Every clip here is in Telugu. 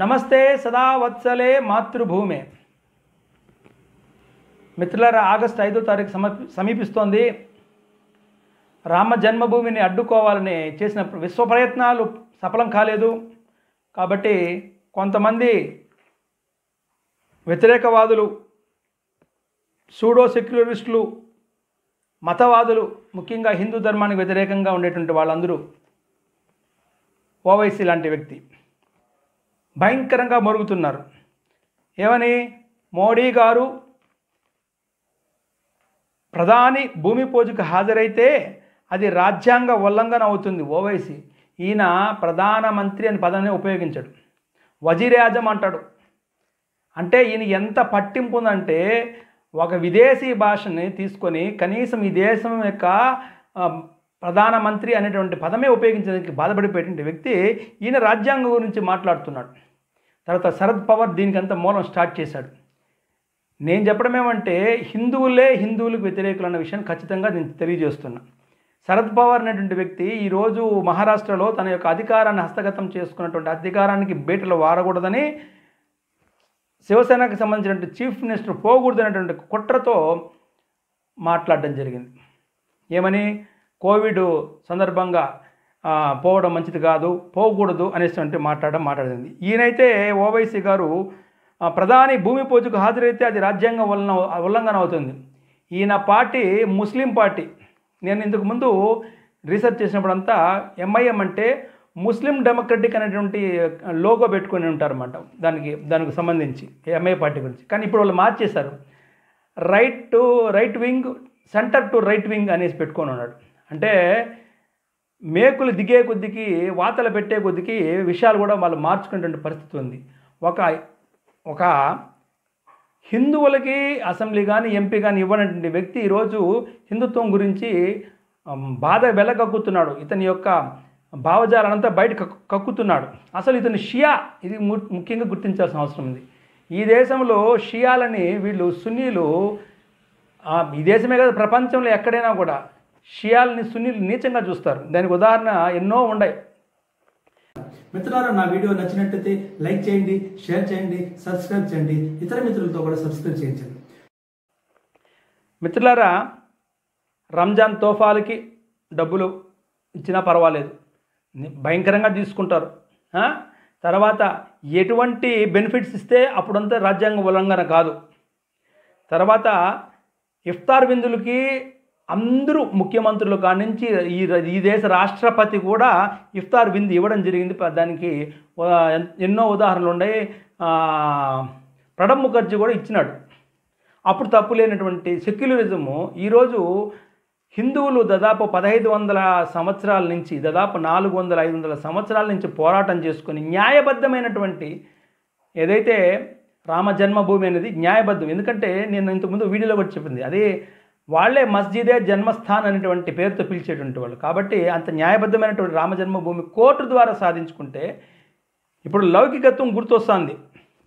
నమస్తే సదా వత్సలే మాతృభూమే మిత్రులారా ఆగస్టు ఐదో తారీఖు సమీపిస్తోంది రామ జన్మభూమిని అడ్డుకోవాలని చేసిన విశ్వ ప్రయత్నాలు సఫలం కాలేదు కాబట్టి కొంతమంది వ్యతిరేకవాదులు సూడో సెక్యులరిస్టులు మతవాదులు ముఖ్యంగా హిందూ ధర్మానికి వ్యతిరేకంగా ఉండేటువంటి వాళ్ళందరూ ఓవైసీ లాంటి వ్యక్తి భయంకరంగా మరుగుతున్నారు ఏమని మోడీ గారు ప్రధాని భూమి పూజకు హాజరైతే అది రాజ్యాంగ ఉల్లంఘన అవుతుంది ఓవైసీ ఈయన ప్రధానమంత్రి అని పదాన్ని ఉపయోగించాడు వజీరాజం అంటాడు అంటే ఈయన ఎంత పట్టింపు ఉందంటే ఒక విదేశీ భాషని తీసుకొని కనీసం ఈ దేశం యొక్క ప్రధానమంత్రి అనేటువంటి పదమే ఉపయోగించడానికి బాధపడిపోయేటువంటి వ్యక్తి ఈయన రాజ్యాంగం గురించి మాట్లాడుతున్నాడు తర్వాత శరద్ పవర్ దీనికంత మూలం స్టార్ట్ చేశాడు నేను చెప్పడం ఏమంటే హిందువులే హిందువులకు వ్యతిరేకులు అన్న విషయం ఖచ్చితంగా నేను తెలియజేస్తున్నా శరద్ పవార్ అనేటువంటి వ్యక్తి ఈరోజు మహారాష్ట్రలో తన యొక్క అధికారాన్ని హస్తగతం చేసుకున్నటువంటి అధికారానికి బేటలు వారకూడదని శివసేనకు సంబంధించినటువంటి చీఫ్ మినిస్టర్ పోకూడదు అనేటువంటి కుట్రతో మాట్లాడడం జరిగింది ఏమని కోవిడ్ సందర్భంగా పోవడం మంచిది కాదు పోకూడదు అనేటువంటి మాట్లాడడం మాట్లాడింది ఈయనైతే ఓవైసీ గారు ప్రధాని భూమి పూజకు హాజరైతే అది రాజ్యాంగం వలన ఉల్లంఘన అవుతుంది ఈయన పార్టీ ముస్లిం పార్టీ నేను ఇంతకు ముందు రీసెర్చ్ చేసినప్పుడంతా ఎంఐఎం అంటే ముస్లిం డెమోక్రటిక్ అనేటువంటి లోగో పెట్టుకుని ఉంటారన్నమాట దానికి దానికి సంబంధించి ఎంఐ పార్టీ గురించి కానీ ఇప్పుడు వాళ్ళు మార్చేశారు right to right wing center to right wing అనేసి పెట్టుకొని ఉన్నాడు అంటే మేకులు దిగే కొద్దికి వాతలు పెట్టే కొద్దికి విషయాలు కూడా వాళ్ళు మార్చుకునేటువంటి పరిస్థితి ఉంది ఒక ఒక హిందువులకి అసెంబ్లీ కానీ ఎంపీ కానీ ఇవ్వనటువంటి వ్యక్తి ఈరోజు హిందుత్వం గురించి బాధ కక్కుతున్నాడు ఇతని యొక్క భావజాలనంతా బయట కక్కుతున్నాడు అసలు ఇతను షియా ఇది ముఖ్యంగా గుర్తించాల్సిన అవసరం ఉంది ఈ దేశంలో షియాలని వీళ్ళు సున్నీలు ఈ దేశమే కదా ప్రపంచంలో ఎక్కడైనా కూడా షియాల్ని సునీల్ నీచంగా చూస్తారు దానికి ఉదాహరణ ఎన్నో ఉన్నాయి మిత్రులారా నా వీడియో నచ్చినట్టయితే లైక్ చేయండి షేర్ చేయండి సబ్స్క్రైబ్ చేయండి ఇతర మిత్రులతో కూడా సబ్స్క్రైబ్ చేయించండి మిత్రులారా రంజాన్ తోఫాలకి డబ్బులు ఇచ్చినా పర్వాలేదు భయంకరంగా తీసుకుంటారు తర్వాత ఎటువంటి బెనిఫిట్స్ ఇస్తే అప్పుడంతా రాజ్యాంగ ఉల్లంఘన కాదు తర్వాత ఇఫ్తార్ విందులకి అందరూ ముఖ్యమంత్రులు నుంచి ఈ ఈ దేశ రాష్ట్రపతి కూడా ఇఫ్తార్ బింద్ ఇవ్వడం జరిగింది దానికి ఎన్నో ఉదాహరణలు ఉన్నాయి ప్రణబ్ ముఖర్జీ కూడా ఇచ్చినాడు అప్పుడు తప్పు లేనటువంటి సెక్యులరిజము ఈరోజు హిందువులు దాదాపు పదహైదు వందల సంవత్సరాల నుంచి దాదాపు నాలుగు వందల ఐదు వందల సంవత్సరాల నుంచి పోరాటం చేసుకొని న్యాయబద్ధమైనటువంటి ఏదైతే రామ జన్మభూమి అనేది న్యాయబద్ధం ఎందుకంటే నేను ఇంతకుముందు వీడియోలో కూడా చెప్పింది అదే వాళ్లే మస్జిదే జన్మస్థాన్ అనేటువంటి పేరుతో పిలిచేటువంటి వాళ్ళు కాబట్టి అంత న్యాయబద్ధమైనటువంటి రామజన్మభూమి కోర్టు ద్వారా సాధించుకుంటే ఇప్పుడు లౌకికత్వం గుర్తొస్తుంది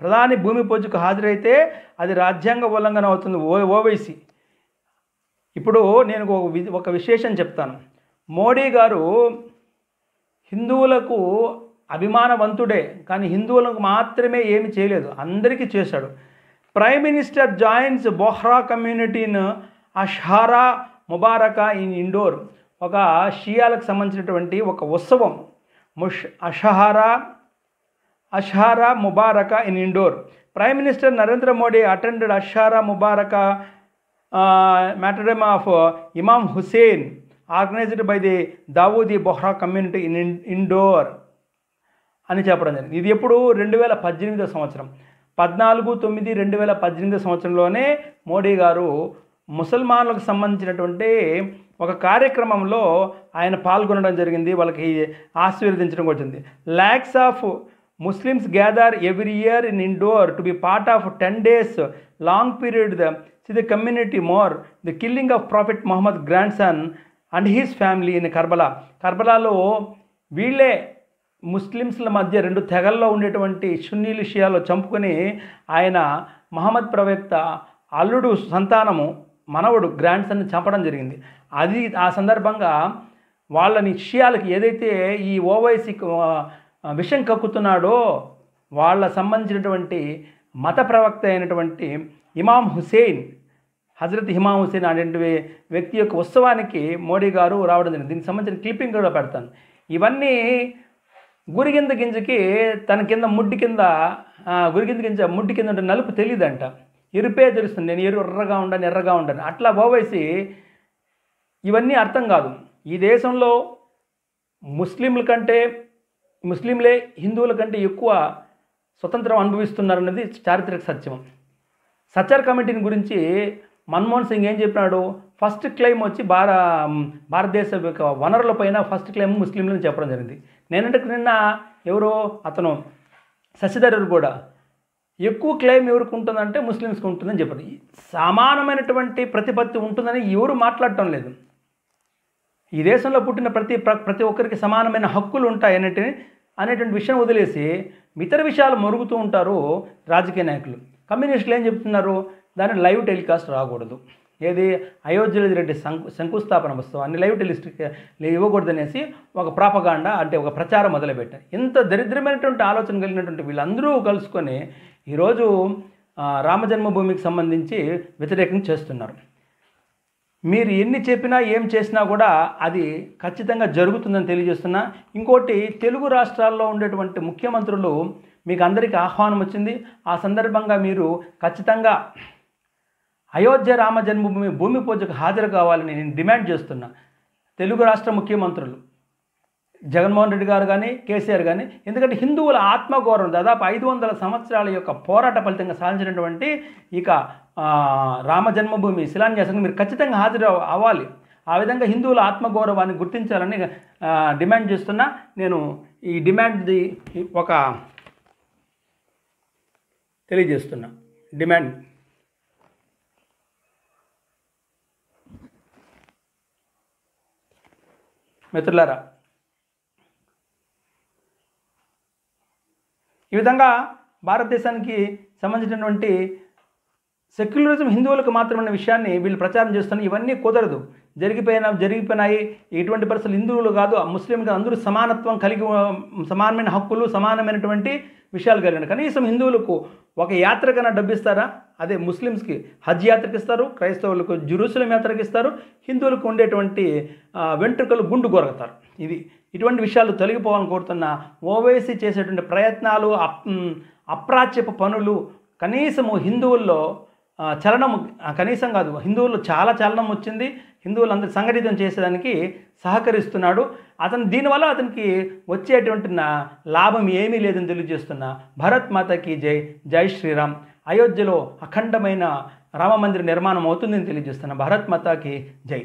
ప్రధాని భూమి పూజకు హాజరైతే అది రాజ్యాంగ ఉల్లంఘన అవుతుంది ఓ ఓవైసీ ఇప్పుడు నేను ఒక ఒక విశేషం చెప్తాను మోడీ గారు హిందువులకు అభిమానవంతుడే కానీ హిందువులకు మాత్రమే ఏమి చేయలేదు అందరికీ చేశాడు ప్రైమ్ మినిస్టర్ జాయిన్స్ బొహ్రా కమ్యూనిటీని అషారా ముబారకా ఇన్ ఇండోర్ ఒక షియాలకు సంబంధించినటువంటి ఒక ఉత్సవం ముష్ Ashara Ashara Mubaraka in Indore prime minister Narendra Modi attended Ashara Mubaraka martyrdom of Imam Hussain organised by the Dawoodi Bohra community in Indore అని చెప్పడం జరిగింది ఇది ఎప్పుడు రెండు వేల పద్దెనిమిదో సంవత్సరం పద్నాలుగు తొమ్మిది రెండు వేల పద్దెనిమిదో సంవత్సరంలోనే మోడీ గారు ముసల్మానులకు సంబంధించినటువంటి ఒక కార్యక్రమంలో ఆయన పాల్గొనడం జరిగింది వాళ్ళకి ఆశీర్వదించడం వచ్చింది lakhs of Muslims gather every year in Indore to be part of ten days long period the see the community mourn the killing of prophet Muhammad grandson and his family in Karbala కర్బలాలో వీళ్ళే ముస్లిమ్స్ల మధ్య రెండు తెగల్లో ఉండేటువంటి సున్నీలు షియాలో చంపుకొని ఆయన మహమ్మద్ ప్రవక్త అల్లుడు సంతానము మనవడు గ్రాండ్ సన్ని చంపడం జరిగింది అది ఆ సందర్భంగా వాళ్ళని షియాలకి ఏదైతే ఈ ఓవైసీ విషం కక్కుతున్నాడో వాళ్ళ సంబంధించినటువంటి మత ప్రవక్త అయినటువంటి ఇమాం హుసేన్ హజరత్ హిమా హుసేన్ అనేటువంటి వ్యక్తి యొక్క ఉత్సవానికి మోడీ గారు రావడం జరిగింది దీనికి సంబంధించిన క్లిప్పింగ్ కూడా పెడతాను ఇవన్నీ గురిగింద గింజకి తన కింద ముడ్డి కింద గురిగింద గింజ ముడ్డి కింద నలుపు తెలియదంట ఎరుపే తెలుస్తుంది నేను ఎర్రగా ఉండను ఎర్రగా ఉండను అట్లా పోవేసి ఇవన్నీ అర్థం కాదు ఈ దేశంలో ముస్లింల కంటే ముస్లింలే హిందువుల కంటే ఎక్కువ స్వతంత్రం అనుభవిస్తున్నారన్నది చారిత్రక సత్యం సచార్ కమిటీని గురించి మన్మోహన్ సింగ్ ఏం చెప్పినాడు ఫస్ట్ క్లెయిమ్ వచ్చి భార భారతదేశ యొక్క వనరుల పైన ఫస్ట్ క్లెయిమ్ ముస్లింలను చెప్పడం జరిగింది నేనంటే నిన్న ఎవరో అతను శశిధరూర్ కూడా ఎక్కువ క్లెయిమ్ ఎవరికి ఉంటుందంటే ముస్లిమ్స్కి ఉంటుందని చెప్పదు సమానమైనటువంటి ప్రతిపత్తి ఉంటుందని ఎవరు మాట్లాడటం లేదు ఈ దేశంలో పుట్టిన ప్రతి ప్రతి ఒక్కరికి సమానమైన హక్కులు ఉంటాయి అనేటి అనేటువంటి విషయం వదిలేసి ఇతర విషయాలు మరుగుతూ ఉంటారు రాజకీయ నాయకులు కమ్యూనిస్టులు ఏం చెప్తున్నారు దాన్ని లైవ్ టెలికాస్ట్ రాకూడదు ఏది అయోధ్యలో జరిగే శంకు శంకుస్థాపన ఉత్సవాన్ని లైవ్ టెలిస్ట్ ఇవ్వకూడదనేసి ఒక ప్రాపగాండ అంటే ఒక ప్రచారం మొదలుపెట్టారు ఇంత దరిద్రమైనటువంటి ఆలోచన కలిగినటువంటి వీళ్ళందరూ కలుసుకొని ఈరోజు జన్మభూమికి సంబంధించి వ్యతిరేకం చేస్తున్నారు మీరు ఎన్ని చెప్పినా ఏం చేసినా కూడా అది ఖచ్చితంగా జరుగుతుందని తెలియజేస్తున్నా ఇంకోటి తెలుగు రాష్ట్రాల్లో ఉండేటువంటి ముఖ్యమంత్రులు మీకు అందరికీ ఆహ్వానం వచ్చింది ఆ సందర్భంగా మీరు ఖచ్చితంగా అయోధ్య రామ జన్మభూమి భూమి పూజకు హాజరు కావాలని నేను డిమాండ్ చేస్తున్నా తెలుగు రాష్ట్ర ముఖ్యమంత్రులు జగన్మోహన్ రెడ్డి గారు కానీ కేసీఆర్ కానీ ఎందుకంటే హిందువుల ఆత్మగౌరవం దాదాపు ఐదు వందల సంవత్సరాల యొక్క పోరాట ఫలితంగా సాధించినటువంటి ఇక రామ జన్మభూమి శిలాన్యాసంగా మీరు ఖచ్చితంగా హాజరు అవ్వాలి ఆ విధంగా హిందువుల ఆత్మగౌరవాన్ని గుర్తించాలని డిమాండ్ చేస్తున్నా నేను ఈ డిమాండ్ది ఒక తెలియజేస్తున్నా డిమాండ్ మిత్రులారా ఈ విధంగా భారతదేశానికి సంబంధించినటువంటి సెక్యులరిజం హిందువులకు మాత్రమైన విషయాన్ని వీళ్ళు ప్రచారం చేస్తున్నారు ఇవన్నీ కుదరదు జరిగిపోయిన జరిగిపోయినాయి ఎటువంటి పరిస్థితులు హిందువులు కాదు ముస్లింలు అందరూ సమానత్వం కలిగి సమానమైన హక్కులు సమానమైనటువంటి విషయాలు కలిగిన కనీసం హిందువులకు ఒక డబ్బు ఇస్తారా అదే ముస్లిమ్స్కి హజ్ యాత్రకు ఇస్తారు క్రైస్తవులకు జురూసలం యాత్రకు ఇస్తారు హిందువులకు ఉండేటువంటి వెంట్రుకలు గుండు కొరగతారు ఇది ఇటువంటి విషయాలు తొలగిపోవాలని కోరుతున్న ఓవైసీ చేసేటువంటి ప్రయత్నాలు అప్రాచ్యప పనులు కనీసము హిందువుల్లో చలనం కనీసం కాదు హిందువుల్లో చాలా చలనం వచ్చింది హిందువులందరూ సంఘటితం చేసేదానికి సహకరిస్తున్నాడు అతను దీనివల్ల అతనికి వచ్చేటువంటి లాభం ఏమీ లేదని తెలియజేస్తున్న భరత్ మాతకి జై జై శ్రీరామ్ అయోధ్యలో అఖండమైన రామ నిర్మాణం అవుతుందని తెలియజేస్తున్న భారత్ మాతాకి జై